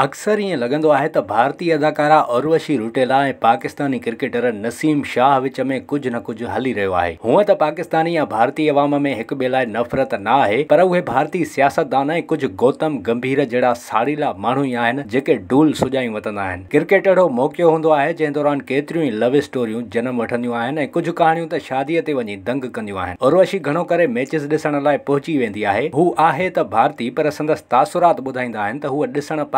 अक्सर ये लॻंदो आहे त भारतीय अदाकारा उर्वशी रुटेला ऐं पाकिस्तानी क्रिकेटर नसीम शाह विच में कुझु न कुछ हली रो है हुआ तो पाकिस्तानी या भारतीय अवाम में एक बे नफ़रत ना आहे पर उ भारतीय सियासतदान ऐं कुझु गौतम गंभीर जड़ा साड़ीला माण्हू ई आहिनि जेके डूल सुॼाई वठंदा क्रिकेट अड़ो मौक़ो हूंदो आहे जंहिं दौरान केतर ही लव स्टोरियूं जन्म वठंदियूं आहिनि ऐं कुझु कहाणियूं त शादीअ ते दंग कंदियूं उर्वशी घणो करे मैचिस ॾिसण लाइ पहुची वेंदी आहे हू आहे भारतीय पर संदसि तासुरात ॿुधाईंदा तो त हूअ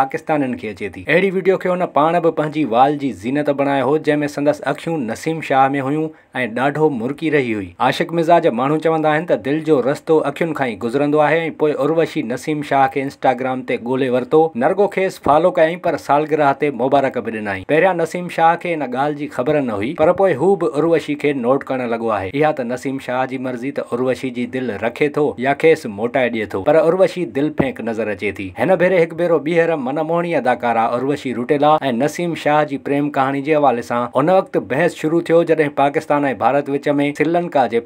पाकिस्तान पाकिस्ताननि खे अचे थी अहिड़ी वीडियो खे हुन पाण बि पंहिंजी वाल जी ज़ीनत बणायो हो जंहिंमें संदसि अखियूं नसीम शाह में हुयूं ऐं ॾाढो मुरकी रही हुई आशिक़ मिज़ाज माण्हू चवंदा आहिनि त दिलि जो रस्तो अखियुनि खां ई गुज़रंदो आहे ऐं पोइ उर्वशी नसीम शाह खे इंस्टाग्राम ते ॻोल्हे वरितो नरगो खेसि फॉलो कयाईं पर सालगिरह ते मुबारक बि ॾिनई पहिरियां नसीम शाह खे हिन ॻाल्हि जी ख़बर न हुई पर पोइ हू बि उर्वशी खे नोट करणु लॻो आहे इहा त नसीम शाह जी मर्ज़ी त उर्वशी जी दिलि रखे थो या खेसि मोटाए ॾिए थो पर उर्वशी दिलि फेंक नज़र अचे थी हिन भेरे हिकु भेरो ॿीहर मनमोहणी अदाकारा उर्वशी रुटेला ऐं नसीम शाह जी प्रेम कहाणी जे हवाले सां हुन वक़्तु बहस शुरू थियो जॾहिं पाकिस्तान भारत में श्रीलंका जे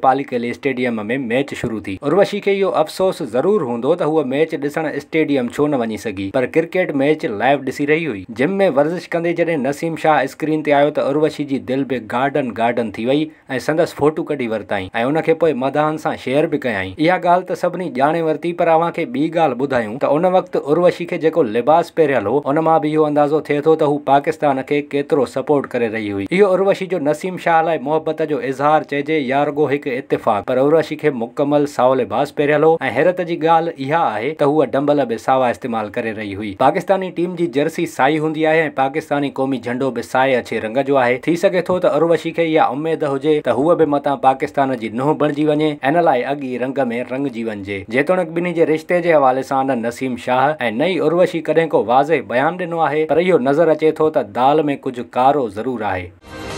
थी उर्वशी खे पोइ मदान सां शेयर बि कयाईं इहा ॻाल्हि त सभिनी ॼाणे वरिती पर उन उर्वशी खे जेको लिबास पहिरियल हो उन मां बि इहो अंदाज़ो थिए थो हू पाकिस्तान खे केतिरो सपोर्ट करे रही हुई इहो उर्वशी जो नसीम शाह लाइ मोहबत जो इज़हार चइजे या रुगो हिकु इतफ़ाक़ पर उर्वशी खे मुकमल सावलेबास पहिरियल हो ऐं हैरत जी ॻाल्हि इहा आहे त हूअ डंबल बि सावा इस्तेमालु करे रही हुई पाकिस्तानी टीम जी जर्सी साई हूंदी आहे ऐं पाकिस्तानी क़ौमी झंडो बि साए अछे रंग जो आहे थी सघे थो त उर्वशी खे इहा उमेद हुजे त हूअ बि मतां पाकिस्तान जी नुंहुं बणिजी वञे ऐं हिन लाइ अॻी रंग में रंगजी वञिजे जेतोणीक ॿिन्ही जे रिश्ते जे हवाले सां न नसीम शाह ऐं नई उर्वशी कॾहिं को वाज़े बयानु ॾिनो आहे पर इहो नज़र अचे थो त दाल में कुझु कारो ज़रूरु आहे